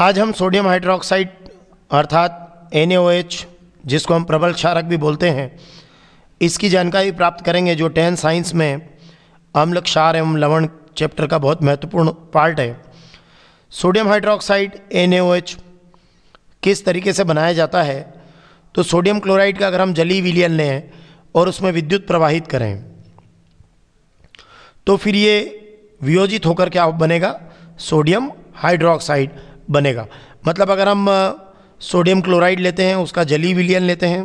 आज हम sodium hydroxide अर्थात एन जिसको हम प्रबल क्षारक भी बोलते हैं इसकी जानकारी प्राप्त करेंगे जो टेन साइंस में अम्ल क्षार एवं लवण चैप्टर का बहुत महत्वपूर्ण पार्ट है सोडियम हाइड्रोक्साइड एन किस तरीके से बनाया जाता है तो सोडियम क्लोराइड का अगर हम जली विलियन लें और उसमें विद्युत प्रवाहित करें तो फिर ये वियोजित होकर क्या बनेगा सोडियम हाइड्रोक्साइड बनेगा मतलब अगर हम सोडियम क्लोराइड लेते हैं उसका जली विलियन लेते हैं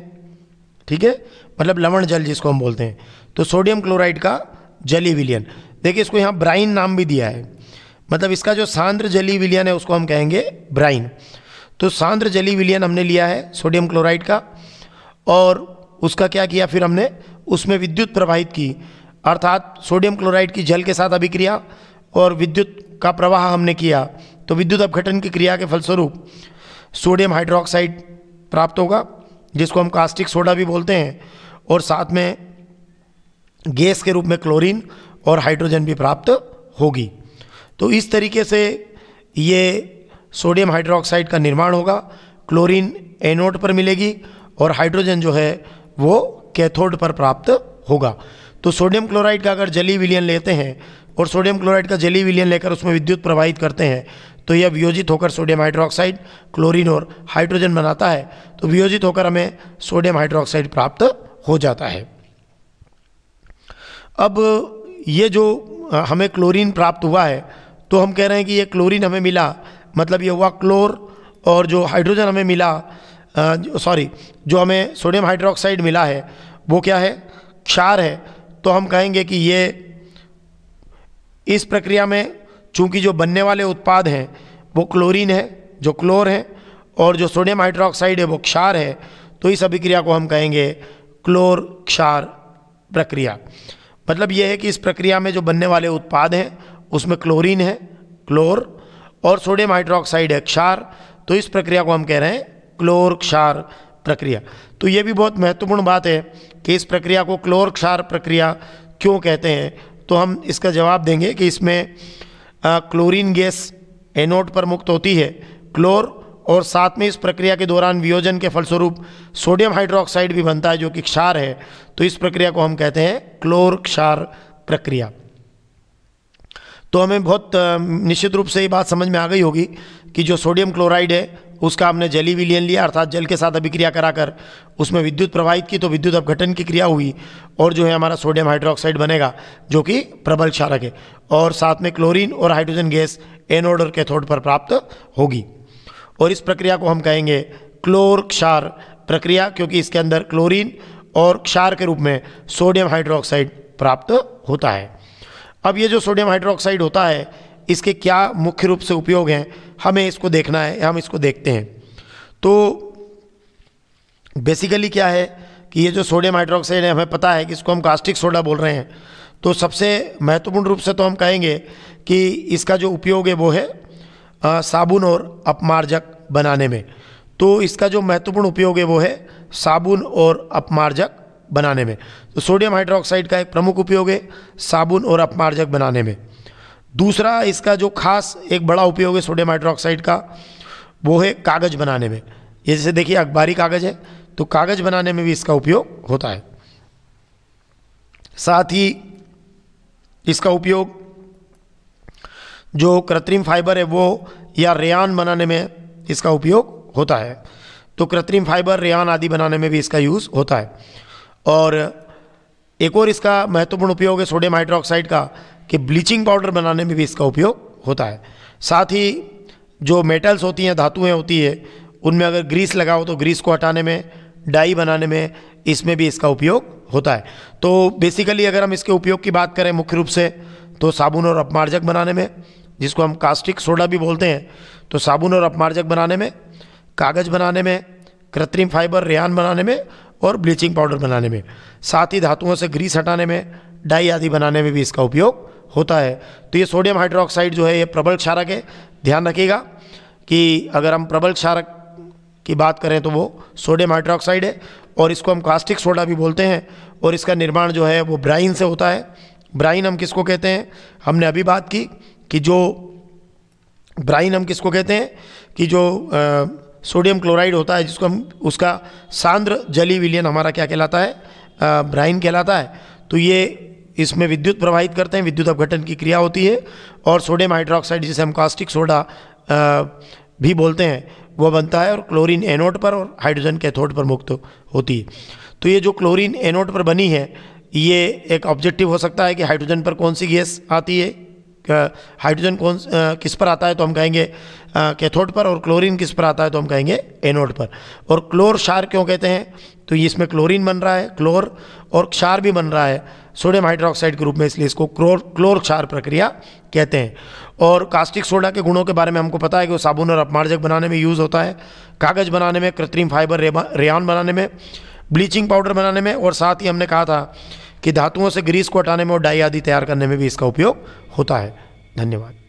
ठीक है मतलब लवण जल जिसको हम बोलते हैं तो सोडियम क्लोराइड का जली विलियन देखिए इसको यहाँ ब्राइन नाम भी दिया है मतलब इसका जो सांद्र जली विलियन है उसको हम कहेंगे ब्राइन तो सांद्र जली विलियन हमने लिया है सोडियम क्लोराइड का और उसका क्या किया फिर हमने उसमें विद्युत प्रवाहित की अर्थात सोडियम क्लोराइड की जल के साथ अभिक्रिया और विद्युत का प्रवाह हमने किया तो विद्युत अपघटन की क्रिया के फलस्वरूप सोडियम हाइड्रोक्साइड प्राप्त होगा जिसको हम कास्टिक सोडा भी बोलते हैं और साथ में गैस के रूप में क्लोरीन और हाइड्रोजन भी प्राप्त होगी तो इस तरीके से ये सोडियम हाइड्रोक्साइड का निर्माण होगा क्लोरीन एनोड पर मिलेगी और हाइड्रोजन जो है वो कैथोड पर प्राप्त होगा तो सोडियम क्लोराइड का अगर जली विलियन लेते हैं और सोडियम क्लोराइड का जली विलियन लेकर उसमें विद्युत प्रवाहित करते हैं तो यह वियोजित होकर सोडियम हाइड्रोक्साइड क्लोरीन और हाइड्रोजन बनाता है तो वियोजित होकर हमें सोडियम हाइड्रोक्साइड प्राप्त हो जाता है अब ये जो हमें क्लोरीन प्राप्त हुआ है तो हम कह रहे हैं कि ये क्लोरीन हमें मिला मतलब ये हुआ क्लोर और जो हाइड्रोजन हमें मिला सॉरी जो हमें सोडियम हाइड्रोक्साइड मिला है वो क्या है क्षार है तो हम कहेंगे कि ये इस प्रक्रिया में चूँकि जो बनने वाले उत्पाद हैं वो क्लोरीन है जो क्लोर है और जो सोडियम हाइड्रोक्साइड है वो क्षार है तो इस अभिक्रिया को हम कहेंगे क्लोर क्षार प्रक्रिया मतलब यह है कि इस प्रक्रिया में जो बनने वाले उत्पाद हैं उसमें क्लोरीन है क्लोर और सोडियम हाइड्रोक्साइड है क्षार तो इस प्रक्रिया को हम कह रहे हैं क्लोर क्षार प्रक्रिया तो ये भी बहुत महत्वपूर्ण बात है कि इस प्रक्रिया को क्लोर क्षार प्रक्रिया क्यों कहते हैं तो हम इसका जवाब देंगे कि इसमें क्लोरीन गैस एनोड पर मुक्त होती है क्लोर और साथ में इस प्रक्रिया के दौरान वियोजन के फलस्वरूप सोडियम हाइड्रोक्साइड भी बनता है जो कि क्षार है तो इस प्रक्रिया को हम कहते हैं क्लोर क्षार प्रक्रिया तो हमें बहुत निश्चित रूप से ये बात समझ में आ गई होगी कि जो सोडियम क्लोराइड है उसका हमने जली विलियन लिया अर्थात जल के साथ अभिक्रिया कराकर उसमें विद्युत प्रवाहित की तो विद्युत अपघटन की क्रिया हुई और जो है हमारा सोडियम हाइड्रोक्साइड बनेगा जो कि प्रबल क्षारक है और साथ में क्लोरीन और हाइड्रोजन गैस एनोडर के थोड पर प्राप्त होगी और इस प्रक्रिया को हम कहेंगे क्लोर क्षार प्रक्रिया क्योंकि इसके अंदर क्लोरीन और क्षार के रूप में सोडियम हाइड्रोक्साइड प्राप्त होता है अब ये जो सोडियम हाइड्रोक्साइड होता है इसके क्या मुख्य रूप से उपयोग हैं हमें इसको देखना है हम इसको देखते हैं तो बेसिकली क्या है कि ये जो सोडियम हाइड्रोक्साइड है हमें पता है कि इसको हम कास्टिक सोडा बोल रहे हैं तो सबसे महत्वपूर्ण रूप से तो हम कहेंगे कि इसका जो उपयोग है वो है आ, साबुन और अपमार्जक बनाने में तो इसका जो महत्वपूर्ण उपयोग है वो है साबुन और अपमार्जक बनाने में तो सोडियम हाइड्रोक्साइड का एक प्रमुख उपयोग है साबुन और अपमार्जक बनाने में दूसरा इसका जो खास एक बड़ा उपयोग है सोडियम हाइड्रोक्साइड का वो है कागज़ बनाने में ये जैसे देखिए अखबारी कागज़ है तो कागज़ बनाने में भी इसका उपयोग होता है साथ ही इसका उपयोग जो कृत्रिम फाइबर है वो या रेयान बनाने में इसका उपयोग होता है तो कृत्रिम फाइबर रेयान आदि बनाने में भी इसका यूज़ होता है और एक और इसका महत्वपूर्ण उपयोग है सोडियम हाइड्रोक्साइड का कि ब्लीचिंग पाउडर बनाने में भी इसका उपयोग होता है साथ ही जो मेटल्स होती हैं धातुएं होती है उनमें अगर ग्रीस लगाओ तो ग्रीस को हटाने में डाई बनाने में इसमें भी इसका उपयोग होता है तो बेसिकली अगर हम इसके उपयोग की बात करें मुख्य रूप से तो साबुन और अपमार्जक बनाने में जिसको हम कास्टिक सोडा भी बोलते हैं तो साबुन और अपमार्जक बनाने में कागज़ बनाने में कृत्रिम फाइबर रेहान बनाने में और ब्लीचिंग पाउडर बनाने में साथ ही धातुओं से ग्रीस हटाने में डाई आदि बनाने में भी इसका उपयोग होता है तो ये सोडियम हाइड्रोक्साइड जो है ये प्रबल क्षारक है ध्यान रखिएगा कि अगर हम प्रबल क्षारक की बात करें तो वो सोडियम हाइड्रोक्साइड है और इसको हम कास्टिक सोडा भी बोलते हैं और इसका निर्माण जो है वो ब्राइन से होता है ब्राइन हम किसको कहते हैं हमने अभी बात की कि जो ब्राइन हम किसको कहते हैं कि जो आ, सोडियम क्लोराइड होता है जिसको हम उसका सांद्र जली विलियन हमारा क्या कहलाता है आ, ब्राइन कहलाता है तो ये इसमें विद्युत प्रवाहित करते हैं विद्युत अपघटन की क्रिया होती है और सोडियम हाइड्रोक्साइड जिसे हम कास्टिक सोडा भी बोलते हैं वह बनता है और क्लोरीन एनोड पर और हाइड्रोजन कैथोड पर मुक्त होती है तो ये जो क्लोरीन एनोड पर बनी है ये एक ऑब्जेक्टिव हो सकता है कि हाइड्रोजन पर कौन सी गैस आती है हाइड्रोजन कौन किस पर आता है तो हम कहेंगे कैथोड पर और क्लोरीन किस पर आता है तो हम कहेंगे एनोड पर और क्लोर क्षार क्यों कहते हैं तो ये इसमें क्लोरीन बन रहा है क्लोर और क्षार भी बन रहा है सोडियम हाइड्रोक्साइड के रूप में इसलिए इसको क्लोर क्लोर क्षार प्रक्रिया कहते हैं और कास्टिक सोडा के गुणों के बारे में हमको पता है कि वो साबुन और अपमार्जक बनाने में यूज़ होता है कागज़ बनाने में कृत्रिम फाइबर रेयान बनाने में ब्लीचिंग पाउडर बनाने में और साथ ही हमने कहा था कि धातुओं से ग्रीस को हटाने में और डाई आदि तैयार करने में भी इसका उपयोग होता है धन्यवाद